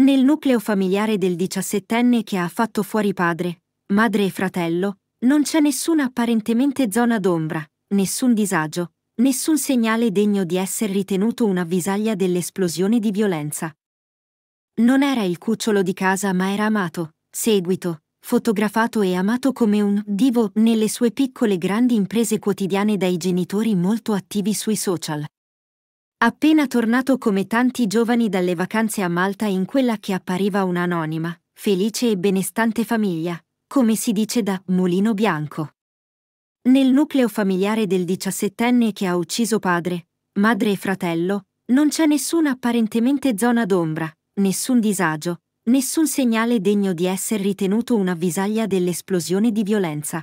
Nel nucleo familiare del diciassettenne che ha fatto fuori padre, madre e fratello, non c'è nessuna apparentemente zona d'ombra, nessun disagio, nessun segnale degno di essere ritenuto una visaglia dell'esplosione di violenza. Non era il cucciolo di casa ma era amato, seguito, fotografato e amato come un divo nelle sue piccole grandi imprese quotidiane dai genitori molto attivi sui social. Appena tornato come tanti giovani dalle vacanze a Malta in quella che appariva un'anonima, felice e benestante famiglia, come si dice da Mulino Bianco. Nel nucleo familiare del diciassettenne che ha ucciso padre, madre e fratello, non c'è nessuna apparentemente zona d'ombra, nessun disagio, nessun segnale degno di essere ritenuto una visaglia dell'esplosione di violenza.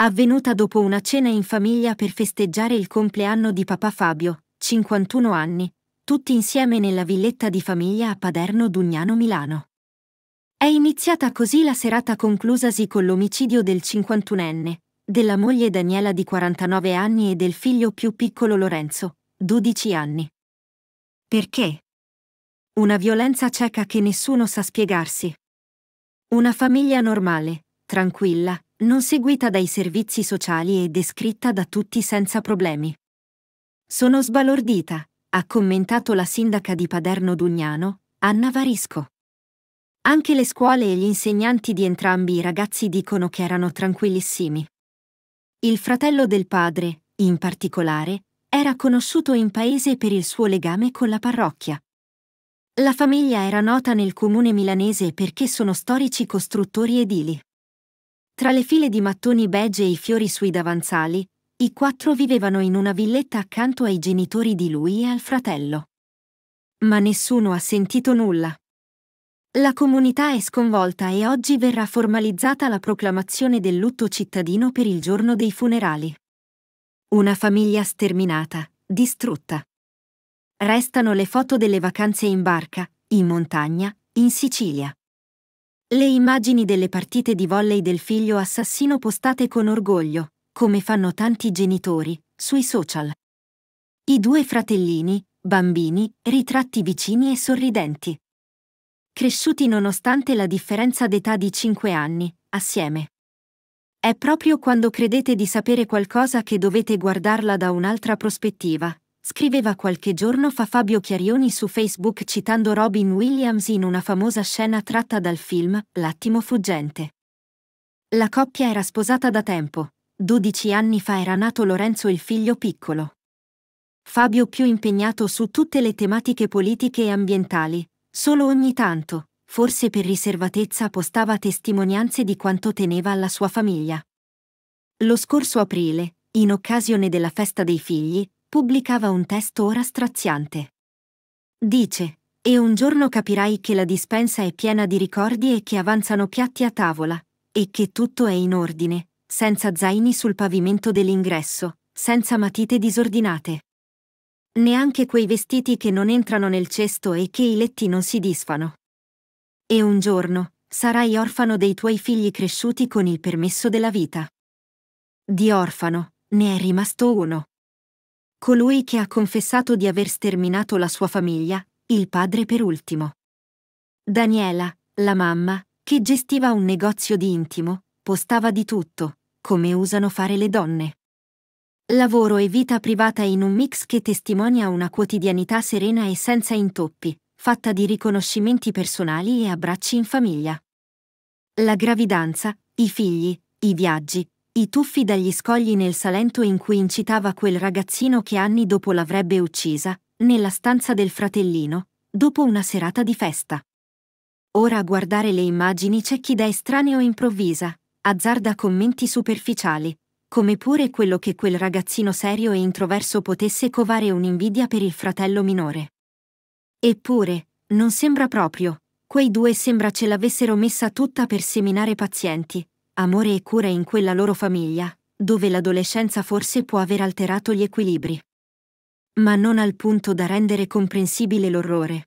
Avvenuta dopo una cena in famiglia per festeggiare il compleanno di papà Fabio, 51 anni, tutti insieme nella villetta di famiglia a Paderno Dugnano Milano. È iniziata così la serata conclusasi con l'omicidio del 51enne, della moglie Daniela di 49 anni e del figlio più piccolo Lorenzo, 12 anni. Perché? Una violenza cieca che nessuno sa spiegarsi. Una famiglia normale, tranquilla, non seguita dai servizi sociali e descritta da tutti senza problemi. Sono sbalordita, ha commentato la sindaca di Paderno Dugnano, Anna Varisco. Anche le scuole e gli insegnanti di entrambi i ragazzi dicono che erano tranquillissimi. Il fratello del padre, in particolare, era conosciuto in paese per il suo legame con la parrocchia. La famiglia era nota nel comune milanese perché sono storici costruttori edili. Tra le file di mattoni beige e i fiori sui davanzali, i quattro vivevano in una villetta accanto ai genitori di lui e al fratello. Ma nessuno ha sentito nulla. La comunità è sconvolta e oggi verrà formalizzata la proclamazione del lutto cittadino per il giorno dei funerali. Una famiglia sterminata, distrutta. Restano le foto delle vacanze in barca, in montagna, in Sicilia. Le immagini delle partite di volley del figlio assassino postate con orgoglio, come fanno tanti genitori, sui social. I due fratellini, bambini, ritratti vicini e sorridenti. Cresciuti nonostante la differenza d'età di 5 anni, assieme. È proprio quando credete di sapere qualcosa che dovete guardarla da un'altra prospettiva, scriveva qualche giorno fa Fabio Chiarioni su Facebook citando Robin Williams in una famosa scena tratta dal film L'attimo fuggente. La coppia era sposata da tempo, 12 anni fa era nato Lorenzo il figlio piccolo. Fabio più impegnato su tutte le tematiche politiche e ambientali, solo ogni tanto, forse per riservatezza postava testimonianze di quanto teneva alla sua famiglia. Lo scorso aprile, in occasione della festa dei figli, pubblicava un testo ora straziante. Dice, e un giorno capirai che la dispensa è piena di ricordi e che avanzano piatti a tavola, e che tutto è in ordine, senza zaini sul pavimento dell'ingresso, senza matite disordinate. Neanche quei vestiti che non entrano nel cesto e che i letti non si disfano. E un giorno, sarai orfano dei tuoi figli cresciuti con il permesso della vita. Di orfano, ne è rimasto uno. Colui che ha confessato di aver sterminato la sua famiglia, il padre per ultimo. Daniela, la mamma, che gestiva un negozio di intimo, postava di tutto, come usano fare le donne. Lavoro e vita privata in un mix che testimonia una quotidianità serena e senza intoppi, fatta di riconoscimenti personali e abbracci in famiglia. La gravidanza, i figli, i viaggi, i tuffi dagli scogli nel Salento in cui incitava quel ragazzino che anni dopo l'avrebbe uccisa, nella stanza del fratellino, dopo una serata di festa. Ora a guardare le immagini c'è chi da estraneo improvvisa, azzarda commenti superficiali, come pure quello che quel ragazzino serio e introverso potesse covare un'invidia per il fratello minore. Eppure, non sembra proprio, quei due sembra ce l'avessero messa tutta per seminare pazienti, amore e cura in quella loro famiglia, dove l'adolescenza forse può aver alterato gli equilibri. Ma non al punto da rendere comprensibile l'orrore.